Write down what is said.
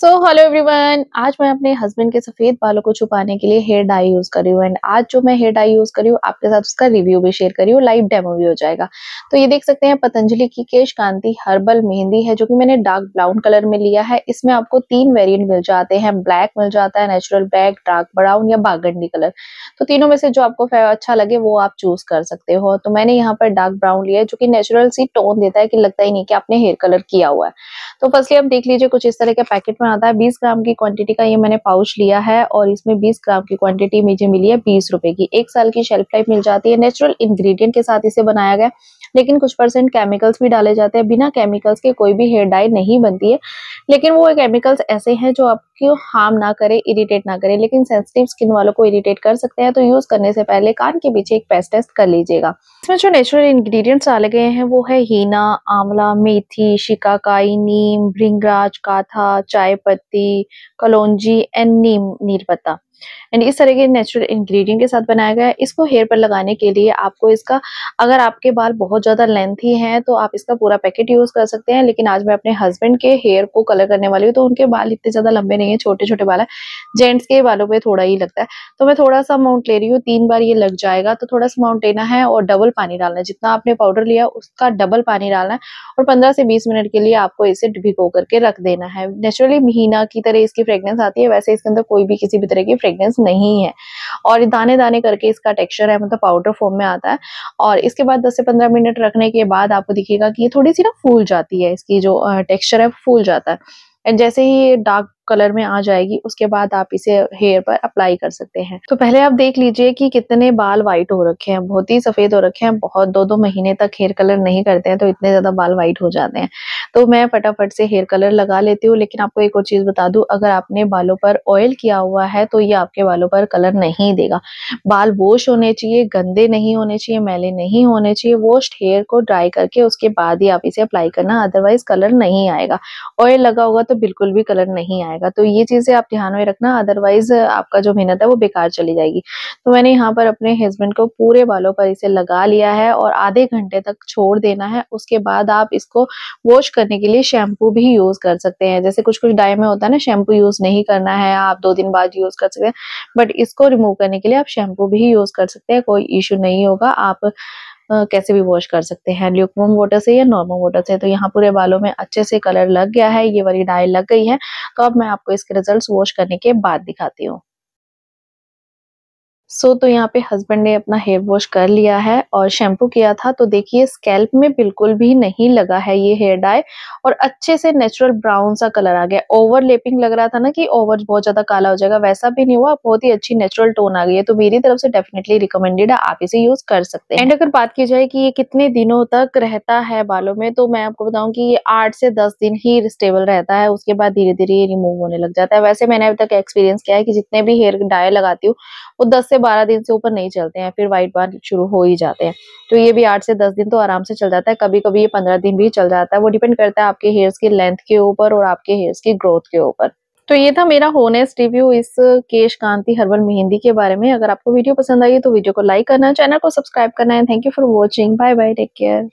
so hello everyone आज मैं अपने हस्बैंड के सफेद बालों को छुपाने के लिए हेयर डाई यूज करी हूँ एंड आज जो मैं हेयर डाई यूज करी हूँ आपके साथ उसका रिव्यू भी शेयर करी हूँ लाइव डेमो भी हो जाएगा तो ये देख सकते हैं पतंजलि की केश कांति हर्बल मेहंदी है जो कि मैंने डार्क ब्राउन कलर में लिया है इसमें आपको तीन वेरियंट मिल जाते हैं ब्लैक मिल जाता है नेचुरल ब्लैक डार्क ब्राउन या बागंडी कलर तो तीनों में से जो आपको अच्छा लगे वो आप चूज कर सकते हो तो मैंने यहाँ पर डार्क ब्राउन लिया है जो की नेचुरल सी टोन देता है कि लगता ही नहीं कि आपने हेयर कलर किया हुआ है तो फर्स्टली आप देख लीजिए कुछ इस तरह के पैकेट में आता है 20 ग्राम की क्वांटिटी का ये मैंने पाउच लिया है और इसमें बीस ग्राम की क्वांटिटी मुझे मिली है बीस रुपए की एक साल की शेल्फ टाइप मिल जाती है नेचुरल इंग्रेडिएंट के साथ इसे बनाया गया लेकिन कुछ परसेंट केमिकल्स भी डाले जाते हैं बिना केमिकल्स के कोई भी हेयर डाई नहीं बनती है लेकिन वो केमिकल्स ऐसे हैं जो आप को हार्म ना करे इरिटेट ना करे लेकिन सेंसिटिव स्किन वालों को इरिटेट कर सकते हैं तो यूज करने से पहले कान के पीछे एक पेस्ट टेस्ट कर लीजिएगा इसमें जो नेचुरल इंग्रेडिएंट्स डाले गए हैं वो है हीना आंवला मेथी शिकाकाई नीम भृंगराज काथा चाय पत्ती कलौजी एंड नीम नीरपत्ता एंड इस तरह के नेचुरल इंग्रेडिएंट के साथ बनाया गया है इसको हेयर पर लगाने के लिए आपको इसका अगर आपके बाल बहुत ज़्यादा लेंथी हैं तो आप इसका पूरा पैकेट यूज़ कर सकते हैं लेकिन आज मैं अपने हस्बैंड के हेयर को कलर करने वाली हूँ तो उनके बाल इतने ज़्यादा लंबे नहीं नहीं है छोटे छोटे बाल है जेंट्स के बालों पे थोड़ा ही लगता है तो मैं थोड़ा सा अमाउंट ले रही हूँ तीन बार ये लग जाएगा तो थोड़ा सा अमाउंट लेना है और डबल पानी डालना है जितना आपने पाउडर लिया उसका डबल पानी डालना है और पंद्रह से बीस मिनट के लिए आपको इसे भिगो करके रख देना है नेचुरली महीना की तरह इसकी फ्रेगनेंस आती है वैसे इसके अंदर कोई भी किसी भी तरह की फ्रेगनेंस नहीं है और दाने दाने करके इसका टेक्स्चर है मतलब पाउडर फॉर्म में आता है और इसके बाद दस से पंद्रह मिनट रखने के बाद आपको दिखेगा कि ये थोड़ी सी ना फूल जाती है इसकी जो टेक्सचर है फूल जाता है एंड जैसे ही ये डार्क कलर में आ जाएगी उसके बाद आप इसे हेयर पर अप्लाई कर सकते हैं तो पहले आप देख लीजिए कि कितने बाल व्हाइट हो रखे हैं बहुत ही सफेद हो रखे हैं बहुत दो दो महीने तक हेयर कलर नहीं करते हैं तो इतने ज्यादा बाल व्हाइट हो जाते हैं तो मैं फटाफट से हेयर कलर लगा लेती हूँ लेकिन आपको एक और चीज बता दू अगर आपने बालों पर ऑयल किया हुआ है तो ये आपके बालों पर कलर नहीं देगा बाल वॉश होने चाहिए गंदे नहीं होने चाहिए मैले नहीं होने चाहिए वॉश्ड हेयर को ड्राई करके उसके बाद ही आप इसे अप्लाई करना अदरवाइज कलर नहीं आएगा ऑयल लगा होगा तो बिल्कुल भी कलर नहीं आएगा आएगा तो ये चीजें आप ध्यान में रखना अदरवाइज आपका जो मेहनत है वो बेकार चली जाएगी तो मैंने यहाँ पर अपने हस्बैंड को पूरे बालों पर इसे लगा लिया है और आधे घंटे तक छोड़ देना है उसके बाद आप इसको वॉश करने के लिए शैम्पू भी यूज कर सकते हैं जैसे कुछ कुछ डाय में होता है ना शैम्पू यूज नहीं करना है आप दो दिन बाद यूज कर सकते हैं बट इसको रिमूव करने के लिए आप शैम्पू भी यूज कर सकते हैं कोई इश्यू नहीं होगा आप कैसे भी वॉश कर सकते हैं ल्यूकवम वाटर से या नॉर्मल वाटर से तो यहाँ पूरे बालों में अच्छे से कलर लग गया है ये वाली डाई लग गई है तो अब मैं आपको इसके रिजल्ट वॉश करने के बाद दिखाती हूँ सो so, तो यहाँ पे हस्बैंड ने अपना हेयर वॉश कर लिया है और शैम्पू किया था तो देखिए स्कैल्प में बिल्कुल भी नहीं लगा है ये हेयर डाई और अच्छे से नेचुरल ब्राउन सा कलर आ गया ओवर लेपिंग लग रहा था ना कि ओवर बहुत ज़्यादा काला हो जाएगा वैसा भी नहीं हुआ बहुत ही अच्छी नेचुरल टोन आ गई है तो मेरी तरफ से डेफिनेटली रिकमेंडेड है आप इसे यूज कर सकते हैं एंड अगर बात की जाए कि ये कितने दिनों तक रहता है बालों में तो मैं आपको बताऊँ की ये आठ से दस दिन ही स्टेबल रहता है उसके बाद धीरे धीरे ये रिमूव होने लग जाता है वैसे मैंने अभी तक एक्सपीरियंस किया है कि जितने भी हेयर डाई लगाती हूँ वो दस से से बारह दिन से ऊपर नहीं चलते हैं फिर व्हाइट बाल शुरू हो ही जाते हैं तो ये भी आठ से दस दिन तो आराम से चल जाता है कभी कभी ये पंद्रह दिन भी चल जाता है वो डिपेंड करता है आपके हेयर्स की लेंथ के ऊपर और आपके हेयर्स की ग्रोथ के ऊपर तो ये था मेरा होनेस्ट रिव्यू इस केश कांति हर्बल मेहंदी के बारे में अगर आपको वीडियो पसंद आई तो वीडियो को लाइक करना चैनल को सब्सक्राइब करना है thank you for watching bye bye take care